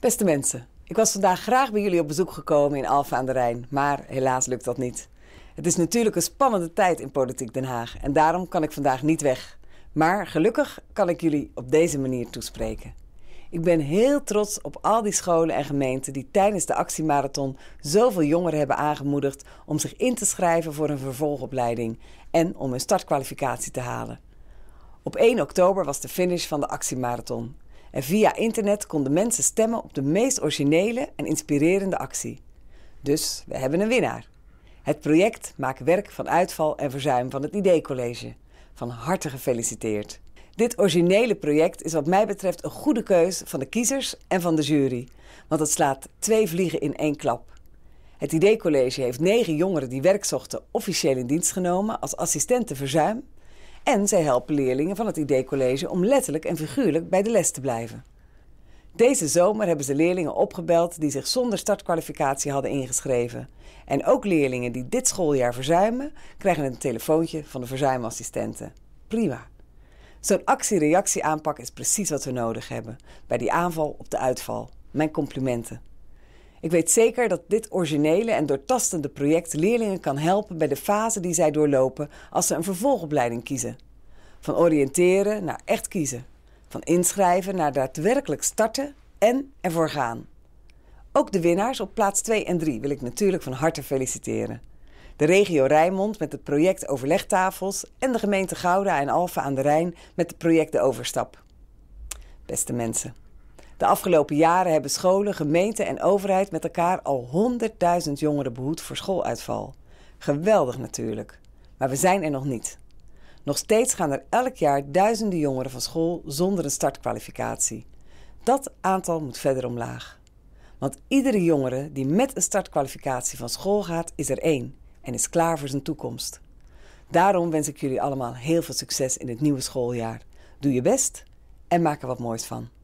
Beste mensen, ik was vandaag graag bij jullie op bezoek gekomen in Alfa aan de Rijn, maar helaas lukt dat niet. Het is natuurlijk een spannende tijd in Politiek Den Haag en daarom kan ik vandaag niet weg. Maar gelukkig kan ik jullie op deze manier toespreken. Ik ben heel trots op al die scholen en gemeenten die tijdens de actiemarathon zoveel jongeren hebben aangemoedigd om zich in te schrijven voor een vervolgopleiding en om hun startkwalificatie te halen. Op 1 oktober was de finish van de actiemarathon. En via internet konden mensen stemmen op de meest originele en inspirerende actie. Dus we hebben een winnaar. Het project Maak werk van uitval en verzuim van het ID-college. Van harte gefeliciteerd. Dit originele project is wat mij betreft een goede keus van de kiezers en van de jury. Want het slaat twee vliegen in één klap. Het ID-college heeft negen jongeren die werk zochten officieel in dienst genomen als assistenten verzuim en zij helpen leerlingen van het ID-college om letterlijk en figuurlijk bij de les te blijven. Deze zomer hebben ze leerlingen opgebeld die zich zonder startkwalificatie hadden ingeschreven. En ook leerlingen die dit schooljaar verzuimen, krijgen een telefoontje van de verzuimassistenten. Prima. Zo'n actie-reactie-aanpak is precies wat we nodig hebben bij die aanval op de uitval. Mijn complimenten. Ik weet zeker dat dit originele en doortastende project leerlingen kan helpen bij de fase die zij doorlopen als ze een vervolgopleiding kiezen. Van oriënteren naar echt kiezen. Van inschrijven naar daadwerkelijk starten en ervoor gaan. Ook de winnaars op plaats 2 en 3 wil ik natuurlijk van harte feliciteren. De regio Rijnmond met het project Overlegtafels en de gemeente Gouda en Alfa aan de Rijn met het project De Overstap. Beste mensen, de afgelopen jaren hebben scholen, gemeenten en overheid met elkaar al 100.000 jongeren behoed voor schooluitval. Geweldig natuurlijk. Maar we zijn er nog niet. Nog steeds gaan er elk jaar duizenden jongeren van school zonder een startkwalificatie. Dat aantal moet verder omlaag. Want iedere jongere die met een startkwalificatie van school gaat, is er één en is klaar voor zijn toekomst. Daarom wens ik jullie allemaal heel veel succes in het nieuwe schooljaar. Doe je best en maak er wat moois van.